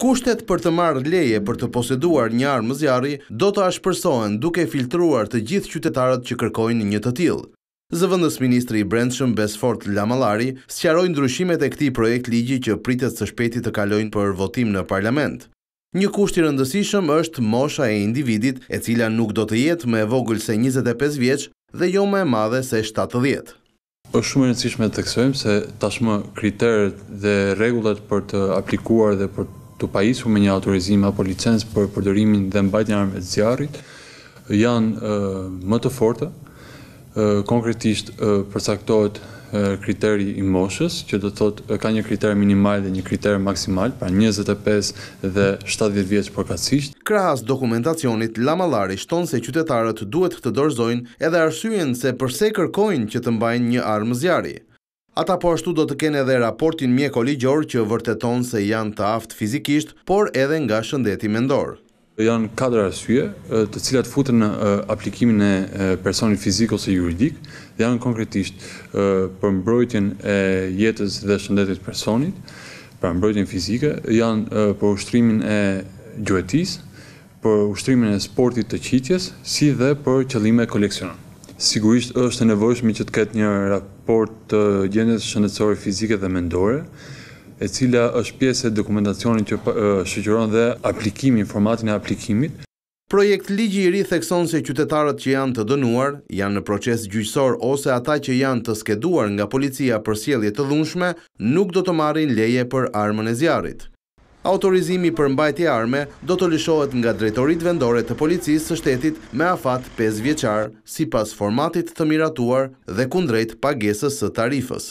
Kushtet për të marrë leje për të poseduar një armë zjarri do të ashpërsohen duke filtruar të gjithë qytetarët që kërkojnë një të tilë. Zëvëndës Ministri i Brendshëm Besfort Lamalari sëqarojnë ndryshimet e këti projekt ligji që pritet së shpeti të kalojnë për votim në parlament. Një kushti rëndësishëm është mosha e individit e cila nuk do të jetë me vogël se 25 vjeqë dhe jo me madhe se 70. është shumë rëndësishme të teksojmë se tashmë kriteret dhe regullet për të aplikuar dhe për të të pajisu me një autorizim apo licencë për përdorimin dhe mbajt një armë e zjarit, janë më të forta, konkretisht përsaktohet kriteri i moshës, që do thot ka një kriter minimal dhe një kriter maksimal, pra 25 dhe 70 vjeç përkatsisht. Krahas dokumentacionit, Lamalari shton se qytetarët duhet të dorzojnë edhe arsyen se përse kërkojnë që të mbajnë një armë zjarit. Ata po ashtu do të kene edhe raportin mje koligjor që vërteton se janë të aftë fizikisht, por edhe nga shëndeti mendor. Janë kadra arsye të cilat futën në aplikimin e personin fizik ose juridik, janë konkretisht për mbrojtjen e jetës dhe shëndetit personit, për mbrojtjen fizike, janë për ushtrimin e gjuetis, për ushtrimin e sportit të qitjes, si dhe për qëllime koleksionat. Sigurisht është e nevojshme që të ketë një raport të gjendjes shëndetësore fizike dhe mendore, e cila është pjesë e dokumentacionit që shoqëron dhe aplikimin, formatin e aplikimit. Projekt ligji i ri thekson se qytetarët që janë të dënuar, janë në proces gjyqësor ose ata që janë të skeduar nga policia për sjellje të dhunshme, nuk do të marrin leje për armën e zjarrit. Autorizimi për mbajtje arme do të lishohet nga drejtorit vendore të policisë së shtetit me afat 5 vjeqarë si pas formatit të miratuar dhe kundrejt pagesës së tarifës.